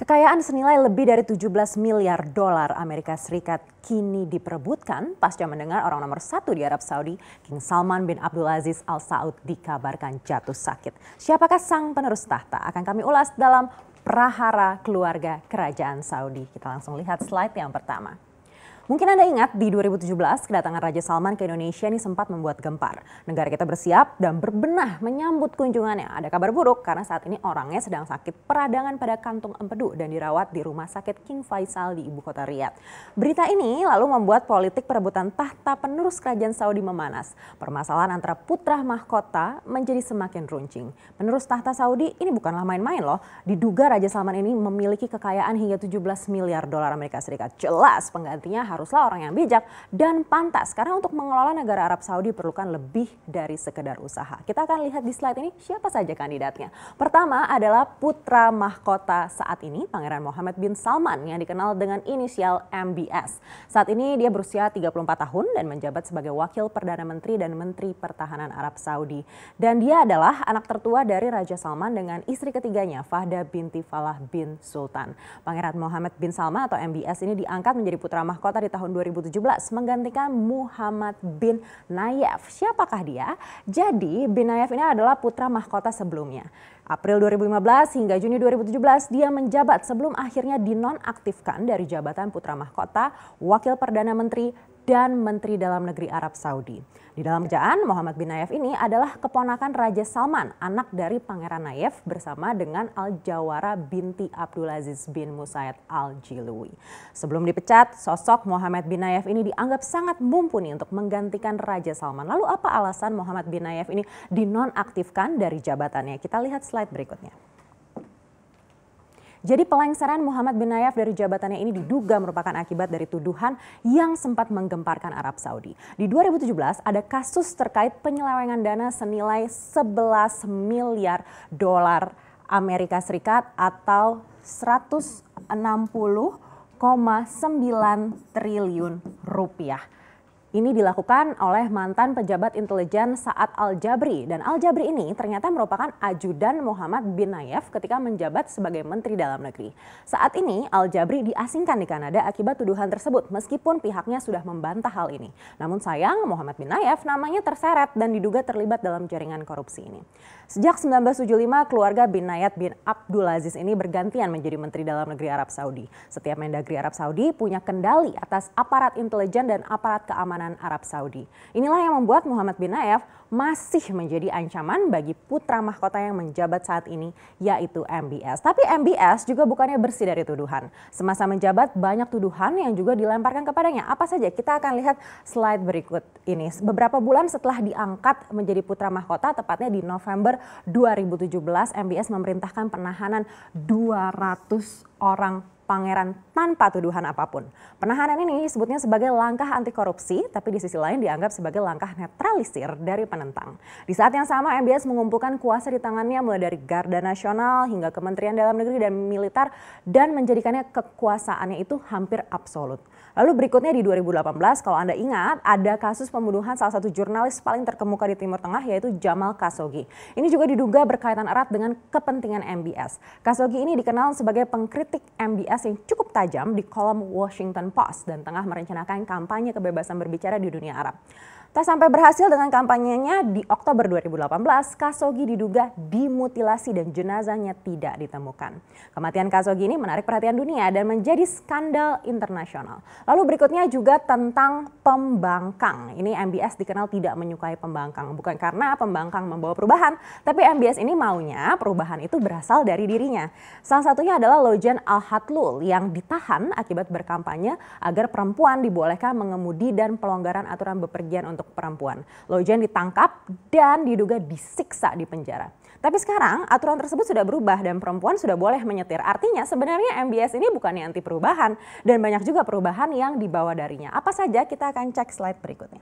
Kekayaan senilai lebih dari 17 miliar dolar Amerika Serikat kini diperebutkan pasca mendengar orang nomor satu di Arab Saudi, King Salman bin Abdul Aziz Al Saud dikabarkan jatuh sakit. Siapakah sang penerus tahta? Akan kami ulas dalam Prahara Keluarga Kerajaan Saudi. Kita langsung lihat slide yang pertama. Mungkin Anda ingat di 2017 kedatangan Raja Salman ke Indonesia ini sempat membuat gempar. Negara kita bersiap dan berbenah menyambut kunjungannya. Ada kabar buruk karena saat ini orangnya sedang sakit peradangan pada kantung empedu dan dirawat di rumah sakit King Faisal di ibu kota Riyadh. Berita ini lalu membuat politik perebutan tahta penerus kerajaan Saudi memanas. Permasalahan antara putra mahkota menjadi semakin runcing. Penerus tahta Saudi ini bukanlah main-main loh. Diduga Raja Salman ini memiliki kekayaan hingga 17 miliar dolar Amerika Serikat. Jelas penggantinya harus haruslah orang yang bijak dan pantas karena untuk mengelola negara Arab Saudi perlukan lebih dari sekedar usaha. Kita akan lihat di slide ini siapa saja kandidatnya. Pertama adalah putra mahkota saat ini Pangeran Mohammed bin Salman yang dikenal dengan inisial MBS. Saat ini dia berusia 34 tahun dan menjabat sebagai wakil perdana menteri dan menteri pertahanan Arab Saudi. Dan dia adalah anak tertua dari Raja Salman dengan istri ketiganya Fahda binti Falah bin Sultan. Pangeran Mohammed bin Salman atau MBS ini diangkat menjadi putra mahkota di tahun 2017 menggantikan Muhammad bin Nayef. Siapakah dia? Jadi bin Nayef ini adalah putra mahkota sebelumnya. April 2015 hingga Juni 2017 dia menjabat sebelum akhirnya dinonaktifkan dari jabatan putra mahkota Wakil Perdana Menteri dan Menteri Dalam Negeri Arab Saudi. Di dalam kerjaan, Muhammad bin Nayef ini adalah keponakan Raja Salman, anak dari Pangeran Nayef bersama dengan Al Jawara binti Abdulaziz bin Musayyad Al Jilui. Sebelum dipecat, sosok Muhammad bin Nayef ini dianggap sangat mumpuni untuk menggantikan Raja Salman. Lalu apa alasan Muhammad bin Nayef ini dinonaktifkan dari jabatannya? Kita lihat slide berikutnya. Jadi pelengseran Muhammad bin Nayef dari jabatannya ini diduga merupakan akibat dari tuduhan yang sempat menggemparkan Arab Saudi. Di 2017 ada kasus terkait penyelewengan dana senilai 11 miliar dolar Amerika Serikat atau 160,9 triliun rupiah. Ini dilakukan oleh mantan pejabat intelijen saat Al-Jabri. Dan Al-Jabri ini ternyata merupakan ajudan Muhammad bin Nayef ketika menjabat sebagai Menteri Dalam Negeri. Saat ini Al-Jabri diasingkan di Kanada akibat tuduhan tersebut meskipun pihaknya sudah membantah hal ini. Namun sayang Muhammad bin Nayef namanya terseret dan diduga terlibat dalam jaringan korupsi ini. Sejak 1975 keluarga bin Nayef bin Abdul Aziz ini bergantian menjadi Menteri Dalam Negeri Arab Saudi. Setiap Mendagri Arab Saudi punya kendali atas aparat intelijen dan aparat keamanan keamanan Arab Saudi. Inilah yang membuat Muhammad bin Nayef masih menjadi ancaman bagi putra mahkota yang menjabat saat ini, yaitu MBS. Tapi MBS juga bukannya bersih dari tuduhan. Semasa menjabat, banyak tuduhan yang juga dilemparkan kepadanya. Apa saja? Kita akan lihat slide berikut ini. Beberapa bulan setelah diangkat menjadi putra mahkota, tepatnya di November 2017, MBS memerintahkan penahanan 200 orang pangeran tanpa tuduhan apapun. Penahanan ini disebutnya sebagai langkah anti korupsi, tapi di sisi lain dianggap sebagai langkah netralisir dari penentang. Di saat yang sama, MBS mengumpulkan kuasa di tangannya mulai dari Garda Nasional hingga Kementerian Dalam Negeri dan Militer dan menjadikannya kekuasaannya itu hampir absolut. Lalu berikutnya di 2018, kalau Anda ingat, ada kasus pembunuhan salah satu jurnalis paling terkemuka di Timur Tengah yaitu Jamal Khashoggi. Ini juga diduga berkaitan erat dengan kepentingan MBS. Khashoggi ini dikenal sebagai pengkritik MBS yang cukup tajam di kolom Washington Post dan tengah merencanakan kampanye kebebasan berbicara di dunia Arab. Tak sampai berhasil dengan kampanyenya, di Oktober 2018, Kasogi diduga dimutilasi dan jenazahnya tidak ditemukan. Kematian Kasogi ini menarik perhatian dunia dan menjadi skandal internasional. Lalu berikutnya juga tentang pembangkang. Ini MBS dikenal tidak menyukai pembangkang. Bukan karena pembangkang membawa perubahan, tapi MBS ini maunya perubahan itu berasal dari dirinya. Salah satunya adalah Lojen Al-Hatlul yang ditahan akibat berkampanye agar perempuan dibolehkan mengemudi dan pelonggaran aturan bepergian untuk untuk perempuan. Lojen ditangkap dan diduga disiksa di penjara. Tapi sekarang aturan tersebut sudah berubah dan perempuan sudah boleh menyetir. Artinya sebenarnya MBS ini bukan yang anti perubahan dan banyak juga perubahan yang dibawa darinya. Apa saja kita akan cek slide berikutnya.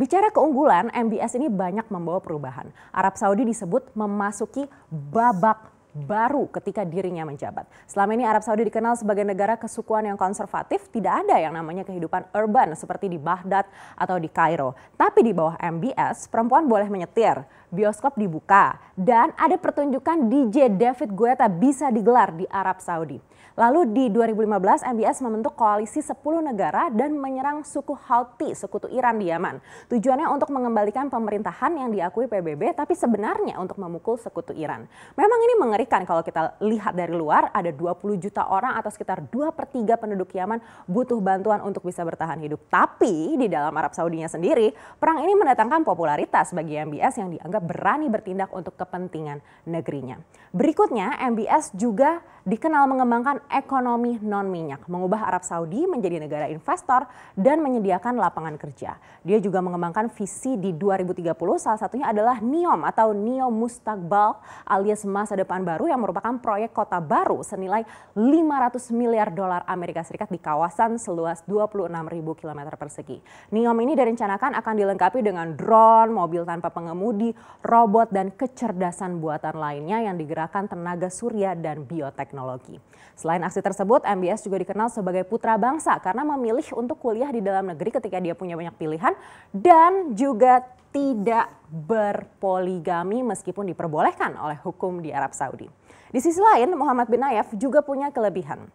Bicara keunggulan, MBS ini banyak membawa perubahan. Arab Saudi disebut memasuki babak baru ketika dirinya menjabat. Selama ini Arab Saudi dikenal sebagai negara kesukuan yang konservatif, tidak ada yang namanya kehidupan urban seperti di Baghdad atau di Kairo. Tapi di bawah MBS, perempuan boleh menyetir, bioskop dibuka, dan ada pertunjukan DJ David Guetta bisa digelar di Arab Saudi. Lalu di 2015 MBS membentuk koalisi 10 negara dan menyerang suku Houthi, sekutu Iran di Yaman. Tujuannya untuk mengembalikan pemerintahan yang diakui PBB tapi sebenarnya untuk memukul sekutu Iran. Memang ini mengerikan kalau kita lihat dari luar ada 20 juta orang atau sekitar 2 per 3 penduduk Yaman butuh bantuan untuk bisa bertahan hidup. Tapi di dalam Arab Saudinya sendiri perang ini mendatangkan popularitas bagi MBS yang dianggap dianggap berani bertindak untuk kepentingan negerinya. Berikutnya, MBS juga dikenal mengembangkan ekonomi non-minyak, mengubah Arab Saudi menjadi negara investor dan menyediakan lapangan kerja. Dia juga mengembangkan visi di 2030, salah satunya adalah NIOM atau NIO Mustaqbal alias masa depan baru yang merupakan proyek kota baru senilai 500 miliar dolar Amerika Serikat di kawasan seluas 26 ribu kilometer persegi. NIOM ini direncanakan akan dilengkapi dengan drone, mobil tanpa pengemudi, robot, dan kecerdasan buatan lainnya yang digerakkan tenaga surya dan bioteknologi. Teknologi. Selain aksi tersebut, MBS juga dikenal sebagai putra bangsa karena memilih untuk kuliah di dalam negeri ketika dia punya banyak pilihan dan juga tidak berpoligami meskipun diperbolehkan oleh hukum di Arab Saudi. Di sisi lain, Muhammad bin Nayef juga punya kelebihan.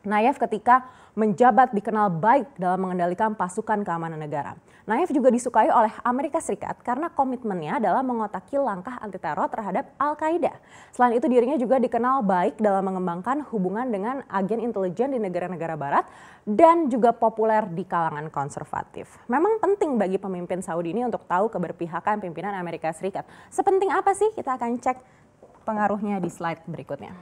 Naif ketika menjabat dikenal baik dalam mengendalikan pasukan keamanan negara. Naif juga disukai oleh Amerika Serikat karena komitmennya dalam mengotaki langkah anti teror terhadap Al-Qaeda. Selain itu dirinya juga dikenal baik dalam mengembangkan hubungan dengan agen intelijen di negara-negara barat dan juga populer di kalangan konservatif. Memang penting bagi pemimpin Saudi ini untuk tahu keberpihakan pimpinan Amerika Serikat. Sepenting apa sih? Kita akan cek pengaruhnya di slide berikutnya.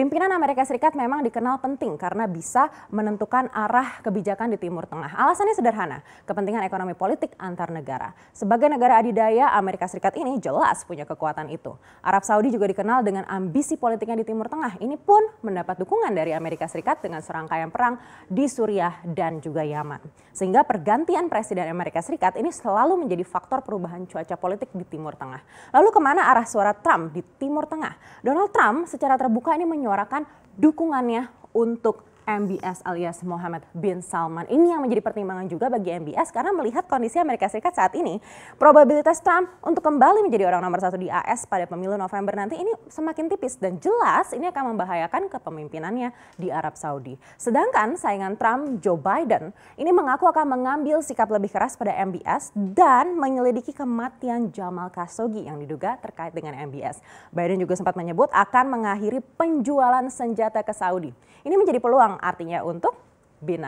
Pimpinan Amerika Serikat memang dikenal penting karena bisa menentukan arah kebijakan di Timur Tengah. Alasannya sederhana, kepentingan ekonomi politik antar negara. Sebagai negara adidaya, Amerika Serikat ini jelas punya kekuatan itu. Arab Saudi juga dikenal dengan ambisi politiknya di Timur Tengah. Ini pun mendapat dukungan dari Amerika Serikat dengan serangkaian perang di Suriah dan juga Yaman. Sehingga pergantian Presiden Amerika Serikat ini selalu menjadi faktor perubahan cuaca politik di Timur Tengah. Lalu kemana arah suara Trump di Timur Tengah? Donald Trump secara terbuka ini menyuruh menyuarakan dukungannya untuk MBS alias Mohammed bin Salman. Ini yang menjadi pertimbangan juga bagi MBS karena melihat kondisi Amerika Serikat saat ini, probabilitas Trump untuk kembali menjadi orang nomor satu di AS pada pemilu November nanti ini semakin tipis dan jelas ini akan membahayakan kepemimpinannya di Arab Saudi. Sedangkan saingan Trump, Joe Biden, ini mengaku akan mengambil sikap lebih keras pada MBS dan menyelidiki kematian Jamal Khashoggi yang diduga terkait dengan MBS. Biden juga sempat menyebut akan mengakhiri penjualan senjata ke Saudi. Ini menjadi peluang artinya untuk Bin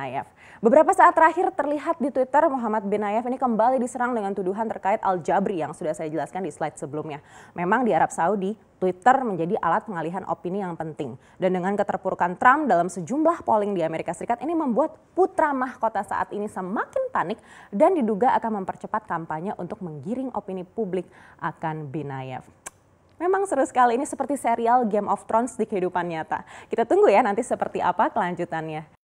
Beberapa saat terakhir terlihat di Twitter Muhammad Bin Nayef ini kembali diserang dengan tuduhan terkait Al-Jabri yang sudah saya jelaskan di slide sebelumnya. Memang di Arab Saudi, Twitter menjadi alat pengalihan opini yang penting. Dan dengan keterpurukan Trump dalam sejumlah polling di Amerika Serikat ini membuat putra mahkota saat ini semakin panik dan diduga akan mempercepat kampanye untuk menggiring opini publik akan binayev memang seru sekali ini seperti serial Game of Thrones di kehidupan nyata. Kita tunggu ya nanti seperti apa kelanjutannya.